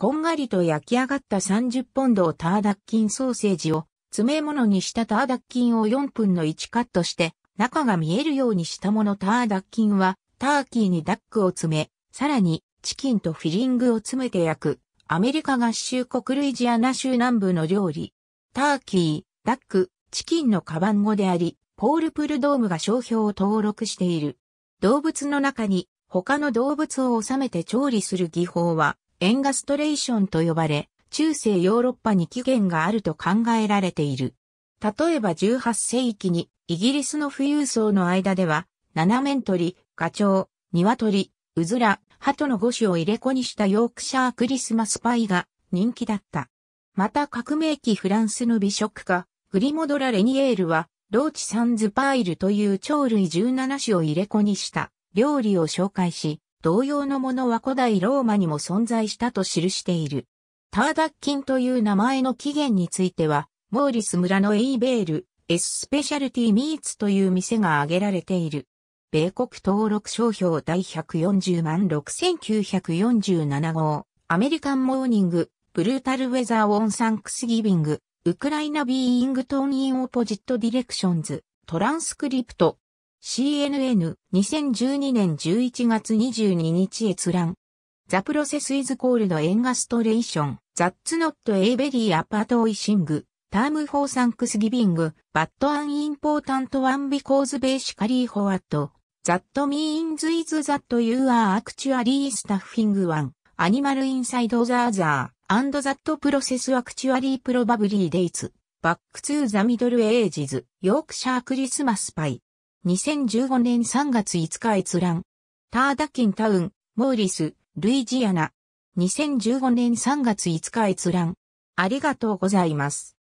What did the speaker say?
こんがりと焼き上がった30ポンドをターダッキンソーセージを詰め物にしたターダッキンを4分の1カットして中が見えるようにしたものターダッキンはターキーにダックを詰め、さらにチキンとフィリングを詰めて焼くアメリカ合衆国ルイジアナ州南部の料理。ターキー、ダック、チキンのカバン語であり、ポールプルドームが商標を登録している。動物の中に他の動物を収めて調理する技法はエンガストレーションと呼ばれ、中世ヨーロッパに起源があると考えられている。例えば18世紀にイギリスの富裕層の間では、七面鳥、ガチョウ、鶏、うずら、鳩の五種を入れ子にしたヨークシャークリスマスパイが人気だった。また革命期フランスの美食家、グリモドラ・レニエールは、ローチ・サンズ・パイルという鳥類17種を入れ子にした料理を紹介し、同様のものは古代ローマにも存在したと記している。ターダッキンという名前の起源については、モーリス村のエイベール、エススペシャルティミーツという店が挙げられている。米国登録商標第140万6947号、アメリカンモーニング、ブルータルウェザーオンサンクスギビング、ウクライナビーイングトーンインオポジットディレクションズ、トランスクリプト、CNN 2012年11月22日閲覧。The process is called engastration. That's not a very a p a r t o i s h i n g Term for Thanksgiving, but an important one because basically for what that means is that you are actually staffing one animal inside the other, and that process actually probably dates back to the Middle Ages, Yorkshire Christmas pie. 2015年3月5日閲覧。ターダキンタウン、モーリス、ルイジアナ。2015年3月5日閲覧。ありがとうございます。